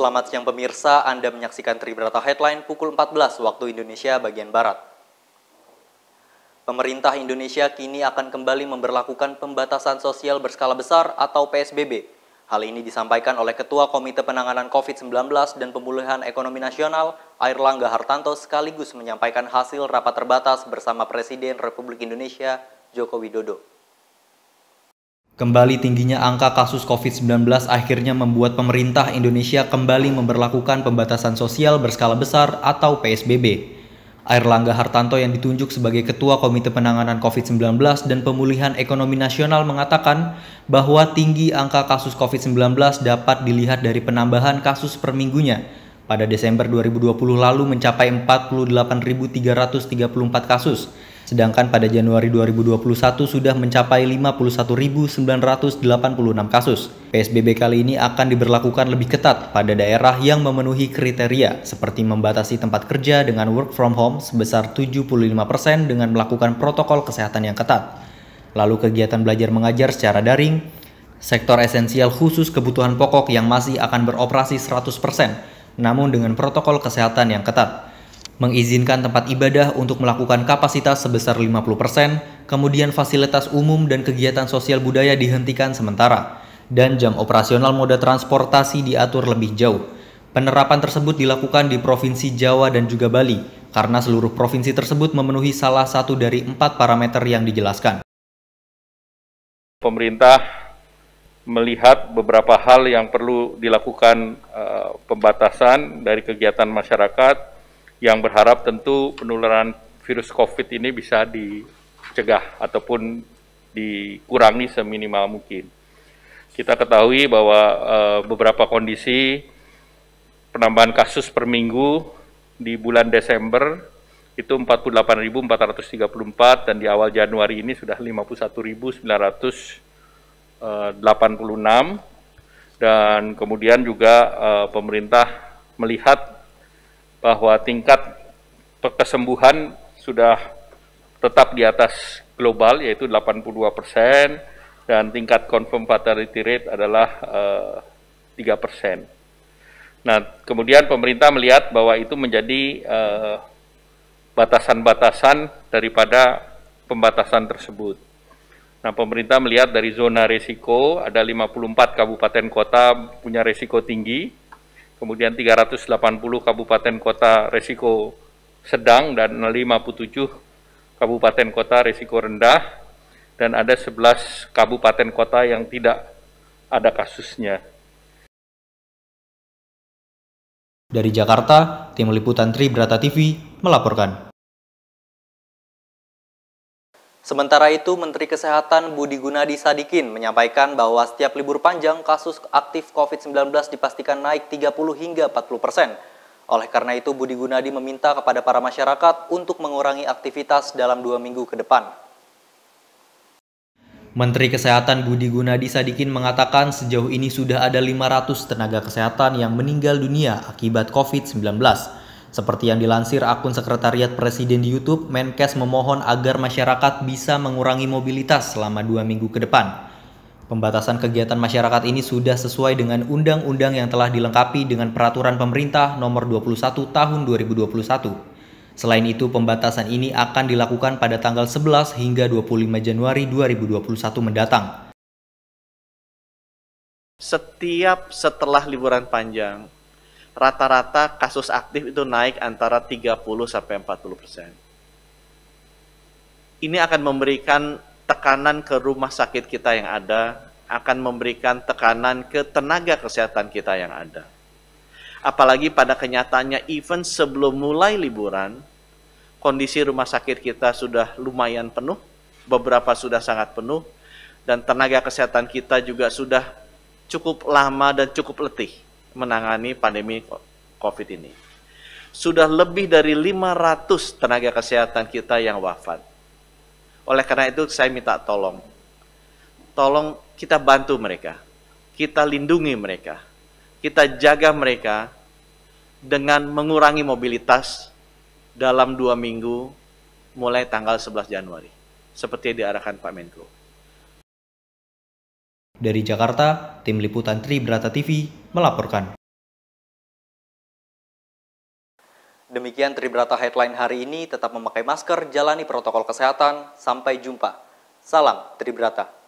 Selamat siang pemirsa, Anda menyaksikan Tribrata Headline pukul 14 waktu Indonesia bagian Barat. Pemerintah Indonesia kini akan kembali memberlakukan pembatasan sosial berskala besar atau PSBB. Hal ini disampaikan oleh Ketua Komite Penanganan COVID-19 dan Pemulihan Ekonomi Nasional, Air Langga Hartanto sekaligus menyampaikan hasil rapat terbatas bersama Presiden Republik Indonesia, Joko Widodo. Kembali tingginya angka kasus COVID-19 akhirnya membuat pemerintah Indonesia kembali memperlakukan pembatasan sosial berskala besar atau PSBB. Air Langga Hartanto yang ditunjuk sebagai Ketua Komite Penanganan COVID-19 dan Pemulihan Ekonomi Nasional mengatakan bahwa tinggi angka kasus COVID-19 dapat dilihat dari penambahan kasus per minggunya. Pada Desember 2020 lalu mencapai 48.334 kasus sedangkan pada Januari 2021 sudah mencapai 51.986 kasus. PSBB kali ini akan diberlakukan lebih ketat pada daerah yang memenuhi kriteria seperti membatasi tempat kerja dengan work from home sebesar 75% dengan melakukan protokol kesehatan yang ketat. Lalu kegiatan belajar mengajar secara daring, sektor esensial khusus kebutuhan pokok yang masih akan beroperasi 100% namun dengan protokol kesehatan yang ketat mengizinkan tempat ibadah untuk melakukan kapasitas sebesar 50%, kemudian fasilitas umum dan kegiatan sosial budaya dihentikan sementara, dan jam operasional moda transportasi diatur lebih jauh. Penerapan tersebut dilakukan di Provinsi Jawa dan juga Bali, karena seluruh provinsi tersebut memenuhi salah satu dari empat parameter yang dijelaskan. Pemerintah melihat beberapa hal yang perlu dilakukan uh, pembatasan dari kegiatan masyarakat, yang berharap tentu penularan virus COVID ini bisa dicegah ataupun dikurangi seminimal mungkin. Kita ketahui bahwa e, beberapa kondisi penambahan kasus per minggu di bulan Desember itu 48.434 dan di awal Januari ini sudah 51.986 eh, dan kemudian juga e, pemerintah melihat bahwa tingkat kesembuhan sudah tetap di atas global yaitu 82 persen dan tingkat confirm fatality rate adalah uh, eh, 3 persen. Nah, kemudian pemerintah melihat bahwa itu menjadi eh, batasan-batasan daripada pembatasan tersebut. Nah, pemerintah melihat dari zona risiko ada 54 kabupaten kota punya risiko tinggi, kemudian 380 kabupaten kota resiko sedang dan 57 kabupaten kota resiko rendah dan ada 11 kabupaten kota yang tidak ada kasusnya. Dari Jakarta, tim liputan Tri Brata TV melaporkan. Sementara itu, Menteri Kesehatan Budi Gunadi Sadikin menyampaikan bahwa setiap libur panjang kasus aktif COVID-19 dipastikan naik 30 hingga 40 persen. Oleh karena itu, Budi Gunadi meminta kepada para masyarakat untuk mengurangi aktivitas dalam dua minggu ke depan. Menteri Kesehatan Budi Gunadi Sadikin mengatakan sejauh ini sudah ada 500 tenaga kesehatan yang meninggal dunia akibat COVID-19. Seperti yang dilansir akun sekretariat presiden di YouTube, Menkes memohon agar masyarakat bisa mengurangi mobilitas selama dua minggu ke depan. Pembatasan kegiatan masyarakat ini sudah sesuai dengan undang-undang yang telah dilengkapi dengan peraturan pemerintah nomor 21 tahun 2021. Selain itu, pembatasan ini akan dilakukan pada tanggal 11 hingga 25 Januari 2021 mendatang. Setiap setelah liburan panjang, rata-rata kasus aktif itu naik antara 30 sampai 40 persen. Ini akan memberikan tekanan ke rumah sakit kita yang ada, akan memberikan tekanan ke tenaga kesehatan kita yang ada. Apalagi pada kenyataannya, even sebelum mulai liburan, kondisi rumah sakit kita sudah lumayan penuh, beberapa sudah sangat penuh, dan tenaga kesehatan kita juga sudah cukup lama dan cukup letih menangani pandemi COVID ini. Sudah lebih dari 500 tenaga kesehatan kita yang wafat. Oleh karena itu saya minta tolong. Tolong kita bantu mereka. Kita lindungi mereka. Kita jaga mereka dengan mengurangi mobilitas dalam dua minggu mulai tanggal 11 Januari. Seperti diarahkan Pak Menko. Dari Jakarta, Tim Liputan Tri Brata TV, melaporkan. Demikian Tribrata Headline hari ini, tetap memakai masker, jalani protokol kesehatan, sampai jumpa. Salam Tribrata.